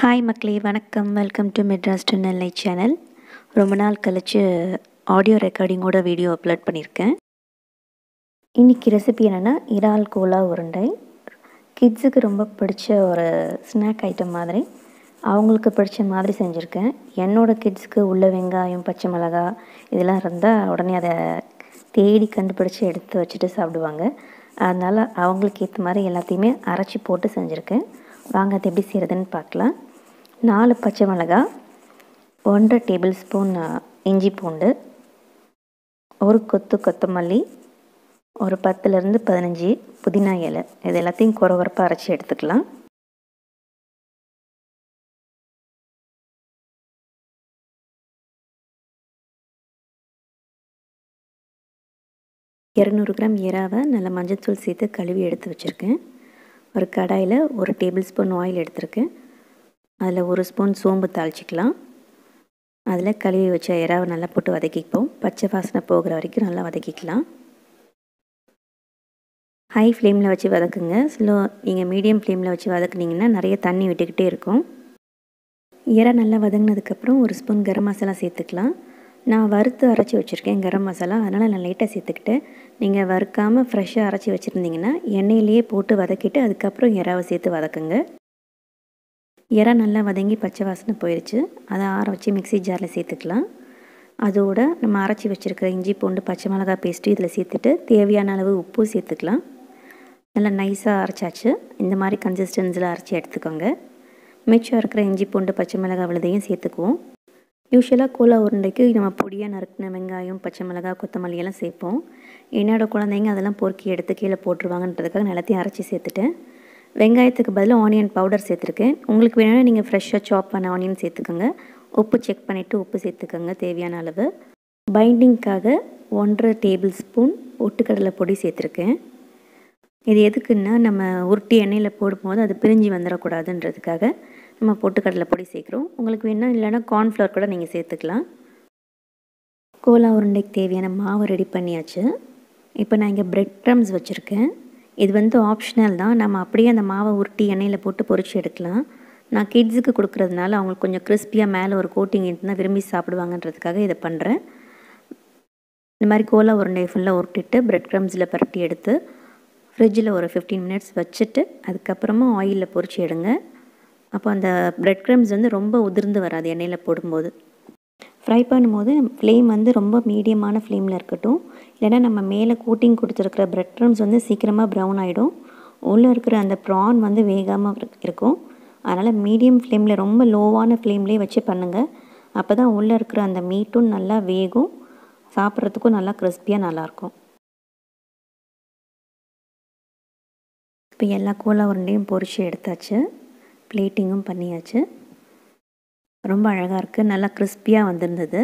hi மக்களே வணக்கம் welcome to Madras to Nellai channel ரொம்ப நாள் கழித்து ஆடியோ ரெக்கார்டிங்கோட வீடியோ அப்லோட் பண்ணியிருக்கேன் இன்றைக்கி ரெசிபி என்னென்னா இறால் கோலா உருண்டை கிட்ஸுக்கு ரொம்ப பிடிச்ச ஒரு ஸ்நாக் ஐட்டம் மாதிரி அவங்களுக்கு பிடிச்ச மாதிரி செஞ்சுருக்கேன் என்னோடய கிட்ஸுக்கு உள்ள வெங்காயம் பச்சை மிளகா இதெல்லாம் இருந்தால் உடனே அதை தேடி கண்டுபிடிச்சி எடுத்து வச்சுட்டு சாப்பிடுவாங்க அதனால் அவங்களுக்கு ஏற்ற மாதிரி எல்லாத்தையுமே அரைச்சி போட்டு செஞ்சுருக்கேன் வாங்க அது எப்படி செய்கிறதுன்னு பார்க்கலாம் நாலு பச்சை மிளகா ஒன்றரை டேபிள் ஸ்பூன் இஞ்சி பூண்டு ஒரு கொத்து கொத்தமல்லி ஒரு பத்துலேருந்து பதினஞ்சு புதினா இலை இது எல்லாத்தையும் குறகுறப்பாக அரைச்சி எடுத்துக்கலாம் இரநூறு கிராம் இறாவை நல்லா மஞ்சத்தூள் சேர்த்து கழுவி எடுத்து வச்சுருக்கேன் ஒரு கடாயில் ஒரு டேபிள் ஸ்பூன் ஆயில் எடுத்திருக்கேன் அதில் ஒரு ஸ்பூன் சோம்பு தாளிச்சிக்கலாம் அதில் கழுவி வச்ச இறாவை நல்லா போட்டு வதக்கிப்போம் பச்சை வாசனை போகிற வரைக்கும் நல்லா வதக்கிக்கலாம் ஹை ஃப்ளேமில் வச்சு வதக்குங்க ஸ்லோ நீங்கள் மீடியம் ஃப்ளேமில் வச்சு வதக்குனிங்கன்னா நிறைய தண்ணி விட்டுக்கிட்டே இருக்கும் இறா நல்லா வதங்கினதுக்கப்புறம் ஒரு ஸ்பூன் கரம் மசாலா சேர்த்துக்கலாம் நான் வறுத்து அரைச்சி வச்சுருக்கேன் கரம் மசாலா அதனால் நான் லைட்டாக சேர்த்துக்கிட்டு நீங்கள் வறுக்காமல் ஃப்ரெஷ்ஷாக அரைச்சி வச்சுருந்தீங்கன்னா எண்ணெயிலேயே போட்டு வதக்கிட்டு அதுக்கப்புறம் இறாவை சேர்த்து வதக்குங்க இறா நல்லா வதங்கி பச்சை வாசனை போயிடுச்சு அதை ஆற வச்சு மிக்சி ஜாரில் சேர்த்துக்கலாம் அதோட நம்ம அரைச்சி வச்சுருக்கிற இஞ்சி பூண்டு பச்சை மிளகாய் பேஸ்ட்டு இதில் சேர்த்துட்டு தேவையான அளவு உப்பு சேர்த்துக்கலாம் நல்லா நைஸாக அரைச்சாச்சு இந்த மாதிரி கன்சிஸ்டன்சியில் அரைச்சி எடுத்துக்கோங்க மிச்சம் இருக்கிற இஞ்சி பூண்டு பச்சை மிளகாய் விழுதையும் சேர்த்துக்குவோம் யூஸ்வலாக கோலா உருண்டைக்கு நம்ம பொடியாக நறுக்கின வெங்காயம் பச்சை மிளகாய் கொத்தமல்லி எல்லாம் சேர்ப்போம் என்னோடய குழந்தைங்க அதெல்லாம் பொறுக்கி எடுத்து கீழே போட்டுருவாங்கன்றதுக்காக நிலத்தையும் அரைச்சி சேர்த்துட்டேன் வெங்காயத்துக்கு பதிலாக ஆனியன் பவுடர் சேர்த்துருக்கேன் உங்களுக்கு வேணும்னா நீங்கள் ஃப்ரெஷ்ஷாக சாப் பண்ண ஆனியன் சேர்த்துக்கோங்க உப்பு செக் பண்ணிவிட்டு உப்பு சேர்த்துக்கோங்க தேவையான அளவு பைண்டிங்க்காக ஒன்றரை டேபிள் ஸ்பூன் ஒட்டுக்கடலை பொடி சேர்த்துருக்கேன் இது எதுக்குன்னா நம்ம உருட்டி எண்ணெயில் போடும்போது அது பிரிஞ்சு வந்துடக்கூடாதுன்றதுக்காக நம்ம பொட்டுக்கடலை பொடி சேர்க்குறோம் உங்களுக்கு வேணால் இல்லைனா கார்ன்ஃப்ளவர் கூட நீங்கள் சேர்த்துக்கலாம் கோலா உருண்டைக்கு தேவையான மாவு ரெடி பண்ணியாச்சு இப்போ நான் இங்கே பிரெட் க்ரம்ஸ் வச்சுருக்கேன் இது வந்து ஆப்ஷனல் தான் நம்ம அப்படியே அந்த மாவை உருட்டி எண்ணெயில் போட்டு பொறிச்சு எடுக்கலாம் நான் கிட்ஸுக்கு கொடுக்குறதுனால அவங்களுக்கு கொஞ்சம் கிறிஸ்பியாக மேலே ஒரு கோட்டிங் இருந்தால் விரும்பி சாப்பிடுவாங்கன்றதுக்காக இதை பண்ணுறேன் இந்த மாதிரி கோலா உருண்டையை ஃபுல்லாக உருட்டிட்டு பிரெட் க்ரம்ஸில் பரட்டி எடுத்து ஃப்ரிட்ஜில் ஒரு ஃபிஃப்டீன் மினிட்ஸ் வச்சுட்டு அதுக்கப்புறமா ஆயிலில் பொறிச்சு எடுங்க அப்போ அந்த ப்ரெட் க்ரம்ஸ் வந்து ரொம்ப உதிர்ந்து வராது எண்ணெயில் போடும்போது ஃப்ரை பண்ணும்போது ஃப்ளேம் வந்து ரொம்ப மீடியமான ஃப்ளேமில் இருக்கட்டும் இல்லைனா நம்ம மேலே கூட்டிங் கொடுத்துருக்குற ப்ரெட் க்ரம்ஸ் வந்து சீக்கிரமாக ப்ரௌன் ஆகிடும் உள்ளே இருக்கிற அந்த ப்ரான் வந்து வேகாமல் இருக்கும் அதனால் மீடியம் ஃப்ளேமில் ரொம்ப லோவான ஃப்ளேம்லேயே வச்சு பண்ணுங்கள் அப்போ தான் உள்ளே இருக்கிற அந்த மீட்டும் நல்லா வேகும் சாப்பிட்றதுக்கும் நல்லா கிறிஸ்பியாக நல்லாயிருக்கும் இப்போ எல்லா கோலா உருண்டையும் பொறிச்சு எடுத்தாச்சு பிளேட்டிங்கும் பண்ணியாச்சு ரொம்ப அழகாக இருக்குது நல்லா கிறிஸ்பியாக வந்திருந்தது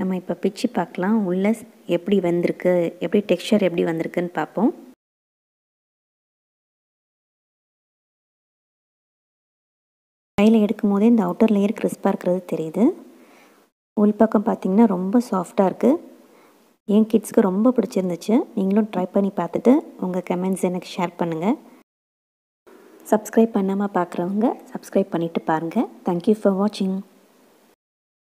நம்ம இப்போ பிச்சு பார்க்கலாம் உள்ளே எப்படி வந்திருக்கு எப்படி டெக்ஸ்டர் எப்படி வந்திருக்குன்னு பார்ப்போம் கையில் எடுக்கும் போதே இந்த அவுட்டர் லேயர் கிறிஸ்பாக இருக்கிறது தெரியுது உள் பக்கம் பார்த்திங்கன்னா ரொம்ப சாஃப்டாக இருக்குது என் கிட்ஸ்க்கு ரொம்ப பிடிச்சிருந்துச்சு நீங்களும் ட்ரை பண்ணி பார்த்துட்டு உங்கள் கமெண்ட்ஸ் எனக்கு ஷேர் பண்ணுங்கள் சப்ஸ்கிரைப் பண்ணாமல் பார்க்குறவங்க சப்ஸ்கிரைப் பண்ணிவிட்டு பாருங்கள் தேங்க்யூ ஃபார் வாட்சிங்